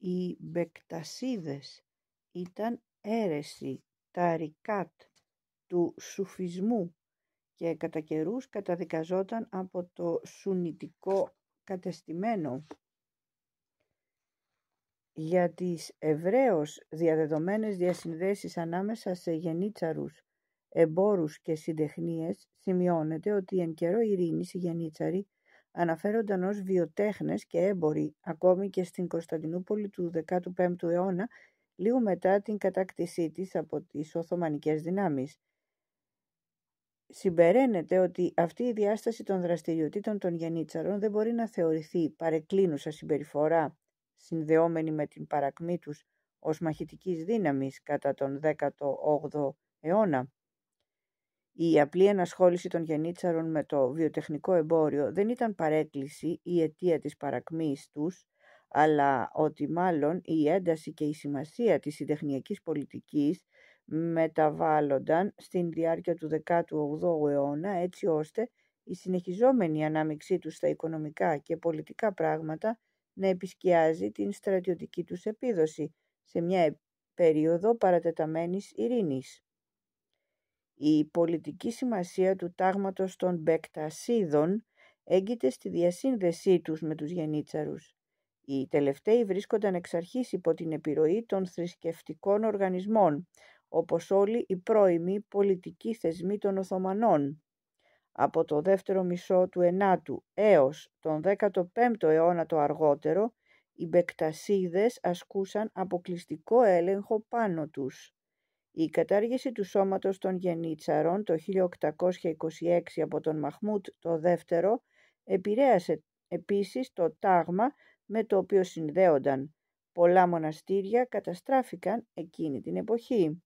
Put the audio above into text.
Οι Μπεκτασίδες ήταν αίρεση ταρικάτ του Σουφισμού και κατά καιρούς καταδικαζόταν από το Σουνητικό κατεστημένο για τις ευρέως διαδεδομένες διασυνδέσεις ανάμεσα σε γενίτσαρους, εμπόρους και συντεχνίες σημειώνεται ότι εν καιρό ειρήνης οι γενίτσαροι αναφέρονταν ως βιοτέχνες και έμποροι ακόμη και στην Κωνσταντινούπολη του 15ου αιώνα, λίγο μετά την κατάκτησή της από τις Οθωμανικές δυνάμεις. Συμπεραίνεται ότι αυτή η διάσταση των δραστηριοτήτων των γενίτσαρων δεν μπορεί να θεωρηθεί παρεκκλίνουσα συμπεριφορά, συνδεόμενη με την παρακμή τους ως μαχητικής δύναμης κατά τον 18ο αιώνα, η απλή ενασχόληση των γενίτσαρων με το βιοτεχνικό εμπόριο δεν ήταν παρέκκληση ή αιτία της παρακμής τους, αλλά ότι μάλλον η ένταση και η σημασία της συντεχνιακής πολιτικής μεταβάλλονταν στην διάρκεια του 18ου αιώνα έτσι ώστε η συνεχιζόμενη ανάμειξή τους στα οικονομικά και πολιτικά πράγματα να επισκιάζει την στρατιωτική τους επίδοση σε μια περίοδο παρατεταμένης ειρήνης. Η πολιτική σημασία του τάγματος των Μπεκτασίδων έγκυται στη διασύνδεσή τους με τους γενίτσαρους. Οι τελευταίοι βρίσκονταν εξ αρχής υπό την επιρροή των θρησκευτικών οργανισμών, όπως όλοι οι πρώιμοι πολιτικοί θεσμοί των Οθωμανών. Από το δεύτερο μισό του 9ου έως τον 15ο αιώνα το αργότερο, οι Μπεκτασίδες ασκούσαν αποκλειστικό έλεγχο πάνω τους. Η κατάργηση του σώματος των γενίτσαρων το 1826 από τον Μαχμούτ το δεύτερο επηρέασε επίσης το τάγμα με το οποίο συνδέονταν. Πολλά μοναστήρια καταστράφηκαν εκείνη την εποχή.